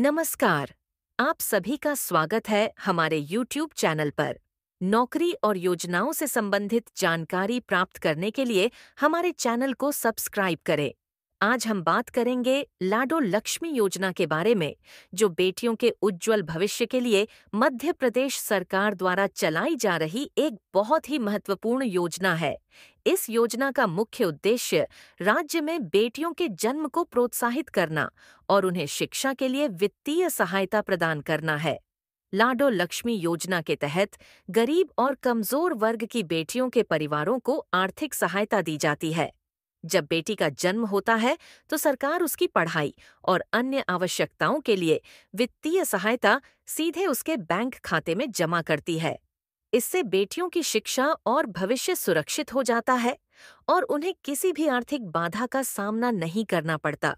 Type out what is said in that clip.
नमस्कार आप सभी का स्वागत है हमारे YouTube चैनल पर नौकरी और योजनाओं से संबंधित जानकारी प्राप्त करने के लिए हमारे चैनल को सब्सक्राइब करें आज हम बात करेंगे लाडो लक्ष्मी योजना के बारे में जो बेटियों के उज्जवल भविष्य के लिए मध्य प्रदेश सरकार द्वारा चलाई जा रही एक बहुत ही महत्वपूर्ण योजना है इस योजना का मुख्य उद्देश्य राज्य में बेटियों के जन्म को प्रोत्साहित करना और उन्हें शिक्षा के लिए वित्तीय सहायता प्रदान करना है लाडो लक्ष्मी योजना के तहत गरीब और कमजोर वर्ग की बेटियों के परिवारों को आर्थिक सहायता दी जाती है जब बेटी का जन्म होता है तो सरकार उसकी पढ़ाई और अन्य आवश्यकताओं के लिए वित्तीय सहायता सीधे उसके बैंक खाते में जमा करती है इससे बेटियों की शिक्षा और भविष्य सुरक्षित हो जाता है और उन्हें किसी भी आर्थिक बाधा का सामना नहीं करना पड़ता